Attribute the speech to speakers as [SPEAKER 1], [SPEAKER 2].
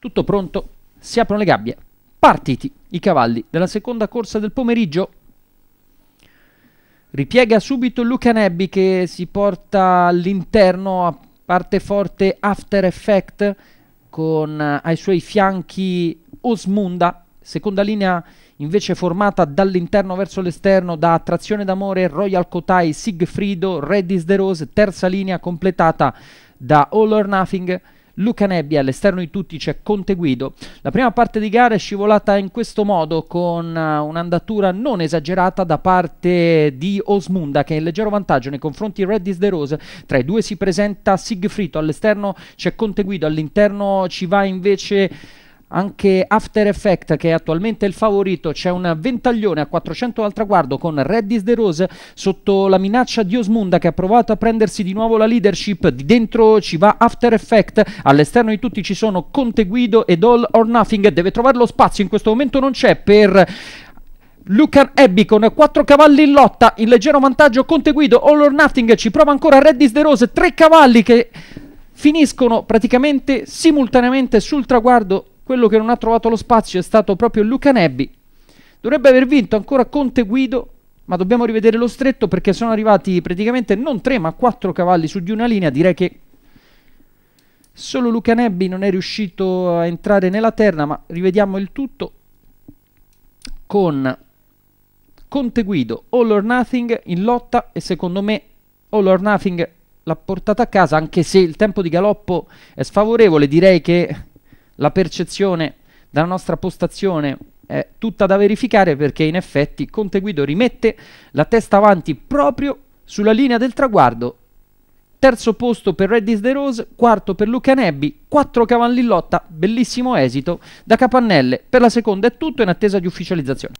[SPEAKER 1] Tutto pronto, si aprono le gabbie, partiti i cavalli della seconda corsa del pomeriggio. Ripiega subito Luca Nebbi che si porta all'interno a parte forte After Effect con eh, ai suoi fianchi Osmunda, seconda linea invece formata dall'interno verso l'esterno da Attrazione d'Amore, Royal Kotai, Sigfrido, Redis De Rose, terza linea completata da All or Nothing Luca Nebbia, all'esterno di tutti c'è Conte Guido. La prima parte di gara è scivolata in questo modo con eh, un'andatura non esagerata da parte di Osmunda che è in leggero vantaggio nei confronti di Reddis De Rose. Tra i due si presenta Sigfrito, all'esterno c'è Conte Guido, all'interno ci va invece anche After Effect che è attualmente il favorito, c'è un ventaglione a 400 al traguardo con Reddis De Rose sotto la minaccia di Osmunda che ha provato a prendersi di nuovo la leadership. Di dentro ci va After Effect all'esterno di tutti ci sono Conte Guido ed All or Nothing. Deve trovare lo spazio, in questo momento non c'è per Lucan Abbey con 4 cavalli in lotta, in leggero vantaggio Conte Guido, All or Nothing, ci prova ancora Reddis De Rose, 3 cavalli che finiscono praticamente simultaneamente sul traguardo quello che non ha trovato lo spazio è stato proprio Luca Nebbi. Dovrebbe aver vinto ancora Conte Guido, ma dobbiamo rivedere lo stretto perché sono arrivati praticamente non tre ma quattro cavalli su di una linea. Direi che solo Luca Nebbi non è riuscito a entrare nella terna, ma rivediamo il tutto con Conte Guido, All or Nothing in lotta e secondo me All or Nothing l'ha portata a casa anche se il tempo di galoppo è sfavorevole direi che la percezione dalla nostra postazione è tutta da verificare perché in effetti Conte Guido rimette la testa avanti proprio sulla linea del traguardo. Terzo posto per Reddis De Rose, quarto per Luca Nebbi, quattro cavalli in lotta, bellissimo esito da Capannelle. Per la seconda è tutto in attesa di ufficializzazione.